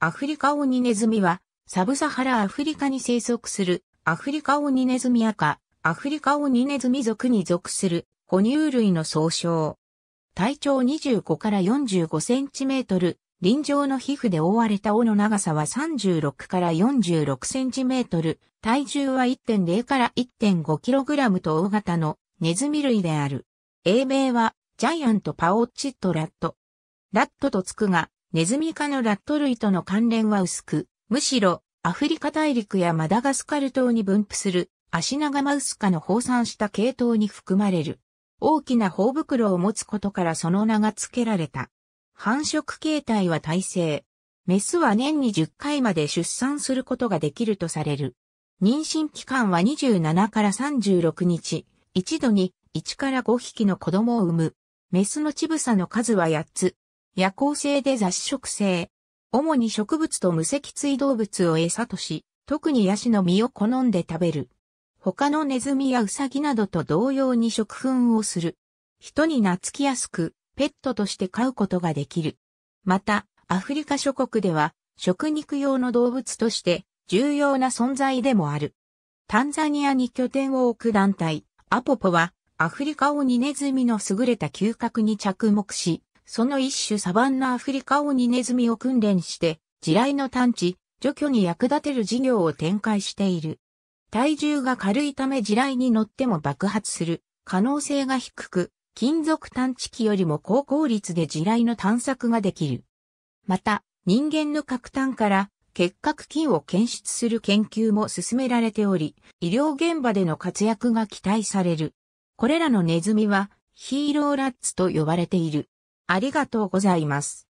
アフリカオニネズミは、サブサハラアフリカに生息する、アフリカオニネズミ赤、アフリカオニネズミ属に属する、哺乳類の総称。体長25から45センチメートル、臨場の皮膚で覆われた尾の長さは36から46センチメートル、体重は1.0から1.5キログラムと大型のネズミ類である。英名はジャイアントパオッチットラット。ラットとつくが、ネズミ科のラット類との関連は薄く、むしろアフリカ大陸やマダガスカル島に分布するアシナガマウス科の放散した系統に含まれる。大きな頬袋を持つことからその名が付けられた。繁殖形態は耐性。メスは年に10回まで出産することができるとされる。妊娠期間は27から36日、一度に1から5匹の子供を産む。メスの乳房の数は8つ、夜行性で雑食性。主に植物と無脊椎動物を餌とし、特にヤシの実を好んで食べる。他のネズミやウサギなどと同様に食粉をする。人に懐きやすく、ペットとして飼うことができる。また、アフリカ諸国では、食肉用の動物として重要な存在でもある。タンザニアに拠点を置く団体、アポポは、アフリカオニネズミの優れた嗅覚に着目し、その一種サバンナアフリカオニネズミを訓練して、地雷の探知、除去に役立てる事業を展開している。体重が軽いため地雷に乗っても爆発する可能性が低く、金属探知機よりも高効率で地雷の探索ができる。また、人間の核炭から結核菌を検出する研究も進められており、医療現場での活躍が期待される。これらのネズミはヒーローラッツと呼ばれている。ありがとうございます。